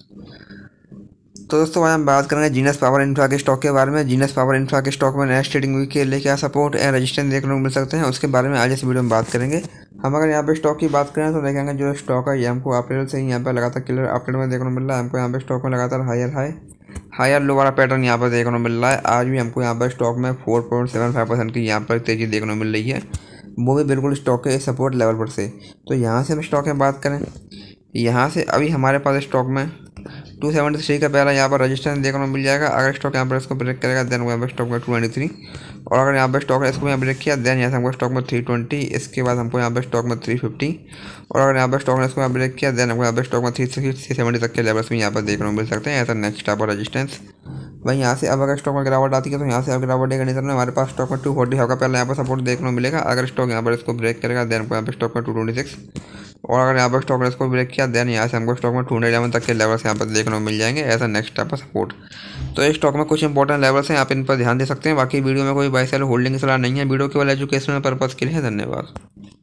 तो दोस्तों आज हम बात करेंगे जीनस पावर इंफ्रा के स्टॉक के बारे में जीनस पावर इंफ्रा के स्टॉक में नेक्स्ट ट्रेडिंग वीक के लिए क्या सपोर्ट एंड रेजिस्टेंस देखने को मिल सकते हैं उसके बारे में आज इस वीडियो में बात करेंगे हम अगर यहाँ पे स्टॉक की बात करें तो देखेंगे जो स्टॉक है ये हमको अप्रैल से ही यहाँ पर लगातार क्लियर अपडेट में देखने को मिल रहा है हमको यहाँ पर स्टॉक में लगातार हायर हाई हायर लो वाला पैटर्न यहाँ पर देखने को मिल रहा है आज भी हमको यहाँ पर स्टॉक में four point seven five percent की यहाँ पर तेज़ी देखने को मिल रही है वो भी बिल्कुल स्टॉक के सपोर्ट लेवल पर से तो यहाँ से हम स्टॉक में बात करें यहाँ से अभी हमारे पास स्टॉक में टू सेवेंटी थ्री का पहला यहाँ पर रजिस्टेंस देखने को मिल जाएगा अगर स्टॉक यहाँ पर इसको ब्रेक करेगा देन वो यहाँ पर स्टॉक में टू ट्वेंटी थ्री और अगर यहाँ पर स्टॉक है इसको यहाँ ब्रेक किया देन यहाँ से हमको स्टॉक में थ्री ट्वेंटी इसके बाद हमको यहाँ पर स्टॉक में थ्री फिफ्टी और अगर यहाँ पर स्टॉक ने इसको यहाँ ब्रेक किया देन हमको यहाँ पर स्टॉक में थ्री सिक्सटी थ्री सेवेंटी तक के लेवल्स में यहाँ पर देखने को मिल सकते हैं ऐसा नेक्स्ट टाइप रजिस्टेंस वहीं यहाँ से अब अगर स्टॉक में गिरावट आती है तो यहाँ से अब गिरावट देगा नहीं हमारे पास स्टॉक में टू फोर्टी होगा पहले यहाँ पर सपोर्ट देखने को मिलेगा अगर स्टॉक यहाँ पर इसको ब्रेक करेगा देन हमको यहाँ पर स्टॉक में टू ट्वेंटी सिक्स और अगर यहाँ पर स्टॉक रेस को ब्रेक किया देन यहाँ से हमको स्टॉक में टू हंड्रेड तक के लेवल्स यहाँ पर देखने को मिल जाएंगे एज नेक्स्ट टाइप सपोर्ट तो इस स्टॉक में कुछ इंपॉर्टेंट लेवल्स हैं आप इन पर ध्यान दे सकते हैं बाकी वीडियो में कोई बाई सेल होल्डिंग सलाह नहीं है वीडियो केवल एजुकेशनल पर्पज़ के लिए धन्यवाद